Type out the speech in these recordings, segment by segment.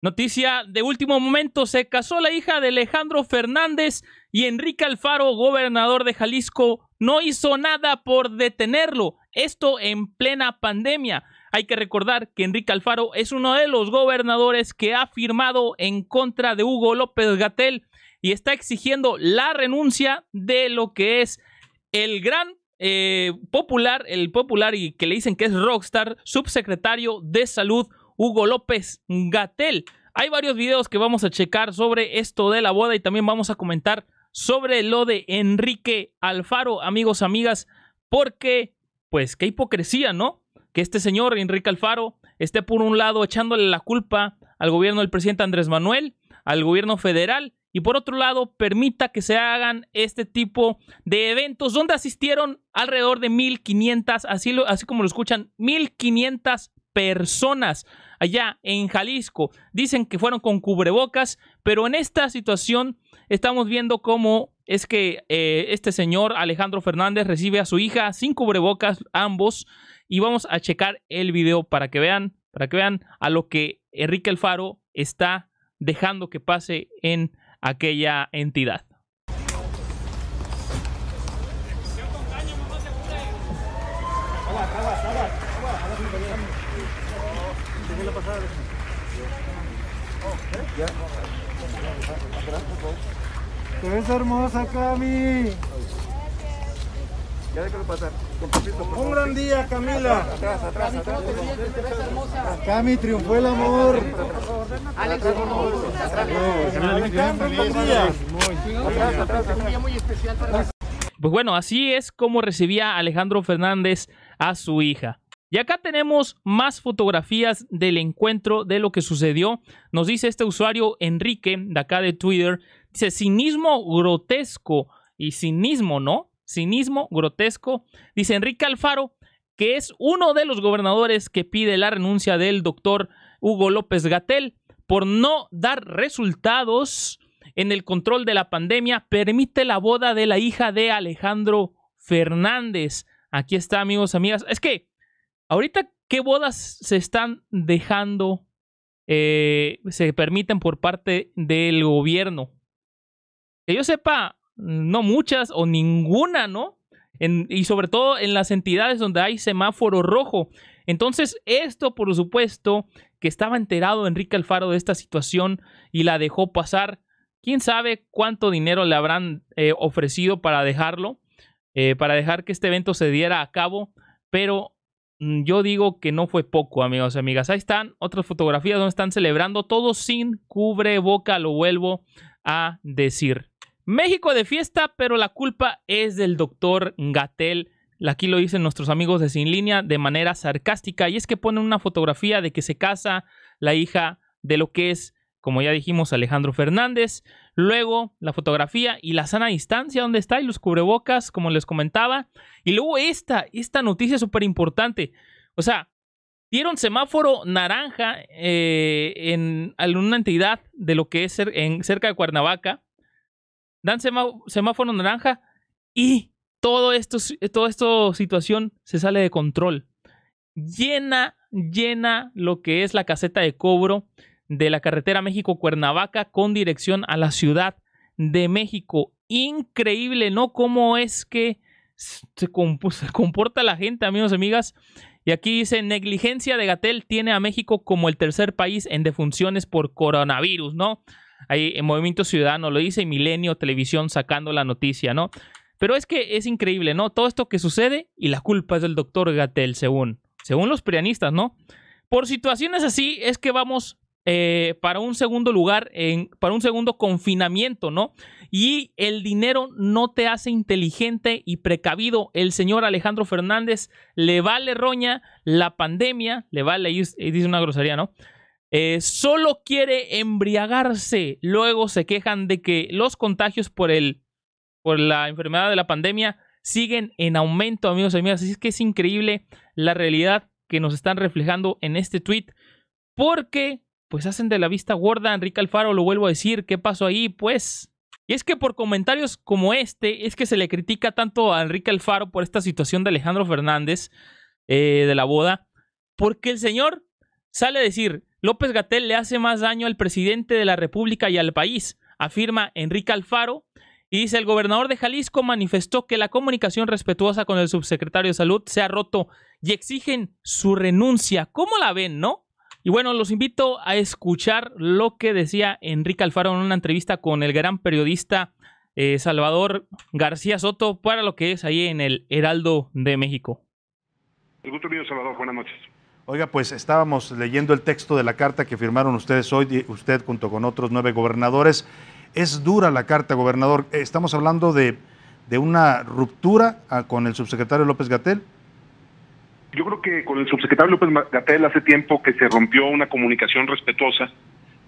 Noticia de último momento, se casó la hija de Alejandro Fernández y Enrique Alfaro, gobernador de Jalisco, no hizo nada por detenerlo. Esto en plena pandemia. Hay que recordar que Enrique Alfaro es uno de los gobernadores que ha firmado en contra de Hugo López Gatel y está exigiendo la renuncia de lo que es el gran eh, popular, el popular y que le dicen que es rockstar, subsecretario de salud Hugo López Gatel. Hay varios videos que vamos a checar sobre esto de la boda y también vamos a comentar sobre lo de Enrique Alfaro, amigos, amigas, porque, pues, qué hipocresía, ¿no? Que este señor, Enrique Alfaro, esté por un lado echándole la culpa al gobierno del presidente Andrés Manuel, al gobierno federal, y por otro lado, permita que se hagan este tipo de eventos donde asistieron alrededor de 1.500, así, así como lo escuchan, 1.500 personas allá en Jalisco. Dicen que fueron con cubrebocas, pero en esta situación estamos viendo cómo es que eh, este señor Alejandro Fernández recibe a su hija sin cubrebocas ambos y vamos a checar el video para que vean, para que vean a lo que Enrique Alfaro está dejando que pase en aquella entidad. Te ves hermosa, Cami. Ya déjalo pasar. Con Un gran día, Camila. Atrás, atrás, atrás. Cami, triunfó el amor. Alex, un muy especial para Pues bueno, así es como recibía Alejandro Fernández a su hija. Y acá tenemos más fotografías del encuentro de lo que sucedió. Nos dice este usuario Enrique, de acá de Twitter, dice cinismo grotesco y cinismo, ¿no? Cinismo grotesco. Dice Enrique Alfaro, que es uno de los gobernadores que pide la renuncia del doctor Hugo López Gatel por no dar resultados en el control de la pandemia, permite la boda de la hija de Alejandro Fernández. Aquí está, amigos, amigas. Es que Ahorita, ¿qué bodas se están dejando, eh, se permiten por parte del gobierno? Que yo sepa, no muchas o ninguna, ¿no? y sobre todo en las entidades donde hay semáforo rojo. Entonces, esto, por supuesto, que estaba enterado Enrique Alfaro de esta situación y la dejó pasar. ¿Quién sabe cuánto dinero le habrán eh, ofrecido para dejarlo, eh, para dejar que este evento se diera a cabo? Pero Mm, yo digo que no fue poco, amigos y amigas. Ahí están otras fotografías donde están celebrando todo sin cubre boca lo vuelvo a decir. México de fiesta, pero la culpa es del doctor Gatel. Aquí lo dicen nuestros amigos de Sin Línea de manera sarcástica. Y es que ponen una fotografía de que se casa la hija de lo que es como ya dijimos, Alejandro Fernández. Luego la fotografía y la sana distancia, donde está, y los cubrebocas, como les comentaba. Y luego esta, esta noticia súper importante. O sea, dieron semáforo naranja eh, en alguna entidad de lo que es en, cerca de Cuernavaca. Dan semáforo naranja y todo esto, toda esta situación se sale de control. Llena, llena lo que es la caseta de cobro de la carretera México-Cuernavaca con dirección a la Ciudad de México. Increíble, ¿no? Cómo es que se, comporta la gente, amigos y amigas. Y aquí dice, negligencia de Gatel tiene a México como el tercer país en defunciones por coronavirus, ¿no? Ahí en eh, Movimiento Ciudadano lo dice y Milenio Televisión sacando la noticia, ¿no? Pero es que es increíble, ¿no? Todo esto que sucede y la culpa es del doctor Gatel, según, según los prianistas, ¿no? Por situaciones así es que vamos eh, para un segundo lugar, para un segundo confinamiento, ¿no? Y el dinero no te hace inteligente y precavido. El señor Alejandro Fernández le vale roña la pandemia, le vale, dice una grosería, ¿no? Eh, solo quiere embriagarse. Luego se quejan de que los contagios por, el, por la enfermedad de la pandemia siguen en aumento, amigos y amigas. Así es que es increíble la realidad que nos están reflejando en este tweet, porque pues hacen de la vista gorda Enrique Alfaro, lo vuelvo a decir, ¿qué pasó ahí? Pues... Y es que por comentarios como este es que se le critica tanto a Enrique Alfaro por esta situación de Alejandro Fernández eh, de la boda, porque el señor sale a decir, López Gatel le hace más daño al presidente de la República y al país, afirma Enrique Alfaro, y dice, el gobernador de Jalisco manifestó que la comunicación respetuosa con el subsecretario de Salud se ha roto y exigen su renuncia. ¿Cómo la ven, no? Y bueno, los invito a escuchar lo que decía Enrique Alfaro en una entrevista con el gran periodista eh, Salvador García Soto para lo que es ahí en el Heraldo de México. El gusto mío, Salvador. Buenas noches. Oiga, pues estábamos leyendo el texto de la carta que firmaron ustedes hoy, usted junto con otros nueve gobernadores. Es dura la carta, gobernador. Eh, estamos hablando de, de una ruptura ah, con el subsecretario López Gatel yo creo que con el subsecretario López Gatel hace tiempo que se rompió una comunicación respetuosa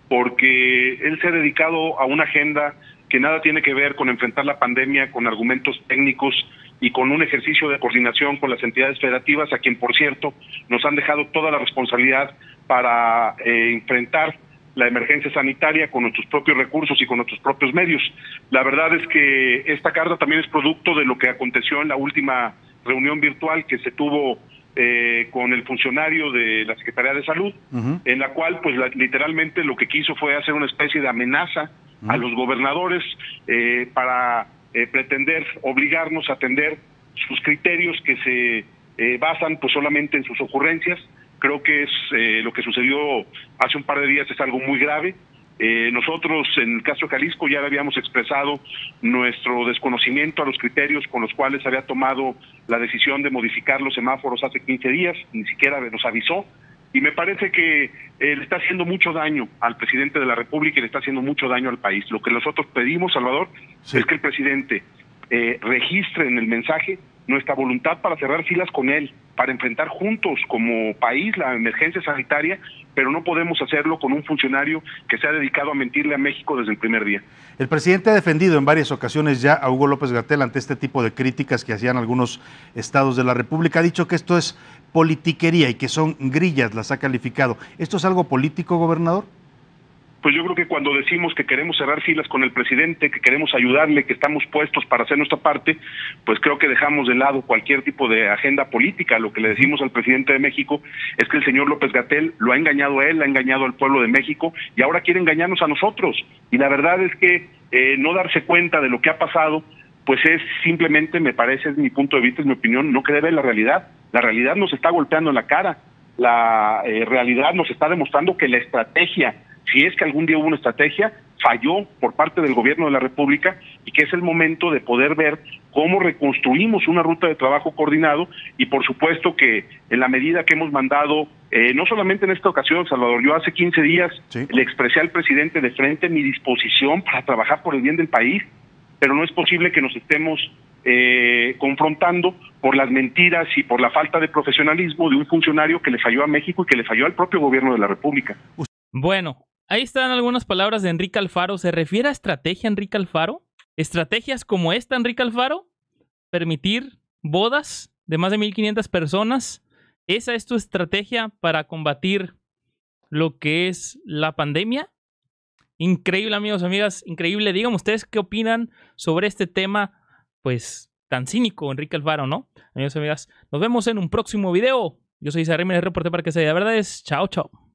porque él se ha dedicado a una agenda que nada tiene que ver con enfrentar la pandemia con argumentos técnicos y con un ejercicio de coordinación con las entidades federativas, a quien, por cierto, nos han dejado toda la responsabilidad para eh, enfrentar la emergencia sanitaria con nuestros propios recursos y con nuestros propios medios. La verdad es que esta carta también es producto de lo que aconteció en la última reunión virtual que se tuvo eh, con el funcionario de la Secretaría de Salud, en la cual, pues literalmente lo que quiso fue hacer una especie de amenaza a los gobernadores eh, para eh, pretender obligarnos a atender sus criterios que se basan pues solamente en sus ocurrencias. Creo que es lo que sucedió hace un par de días es algo muy grave. Eh, nosotros, en el caso de Jalisco, ya habíamos expresado nuestro desconocimiento a los criterios con los cuales había tomado la decisión de modificar los semáforos hace 15 días, ni siquiera nos avisó. Y me parece que eh, le está haciendo mucho daño al presidente de la República y le está haciendo mucho daño al país. Lo que nosotros pedimos, Salvador, es que el presidente eh, registre en el mensaje nuestra voluntad para cerrar filas con él, para enfrentar juntos como país la emergencia sanitaria, pero no podemos hacerlo con un funcionario que se ha dedicado a mentirle a México desde el primer día. El presidente ha defendido en varias ocasiones ya a Hugo López Gatel ante este tipo de críticas que hacían algunos estados de la República. Ha dicho que esto es politiquería y que son grillas, las ha calificado. ¿Esto es algo político, gobernador? pues yo creo que cuando decimos que queremos cerrar filas con el presidente, que queremos ayudarle, que estamos puestos para hacer nuestra parte, pues creo que dejamos de lado cualquier tipo de agenda política. Lo que le decimos al presidente de México es que el señor López Gatel lo ha engañado a él, ha engañado al pueblo de México y ahora quiere engañarnos a nosotros. Y la verdad es que eh, no darse cuenta de lo que ha pasado, pues es simplemente, me parece, es mi punto de vista, es mi opinión, no creer en la realidad. La realidad nos está golpeando en la cara. La eh, realidad nos está demostrando que la estrategia si es que algún día hubo una estrategia, falló por parte del gobierno de la República y que es el momento de poder ver cómo reconstruimos una ruta de trabajo coordinado y por supuesto que en la medida que hemos mandado, eh, no solamente en esta ocasión, Salvador, yo hace 15 días le expresé al presidente de frente mi disposición para trabajar por el bien del país, pero no es posible que nos estemos eh, confrontando por las mentiras y por la falta de profesionalismo de un funcionario que le falló a México y que le falló al propio gobierno de la República. Bueno, Ahí están algunas palabras de Enrique Alfaro. ¿Se refiere a estrategia Enrique Alfaro? ¿Estrategias como esta Enrique Alfaro? ¿Permitir bodas de más de 1500 personas? ¿Esa es tu estrategia para combatir lo que es la pandemia? Increíble, amigos, amigas, increíble. Díganme ustedes qué opinan sobre este tema, pues tan cínico, Enrique Alfaro, ¿no? Amigos, amigas, nos vemos en un próximo video. Yo soy Isabel Rímenes, reporte para que sea de verdad. Chao, chao.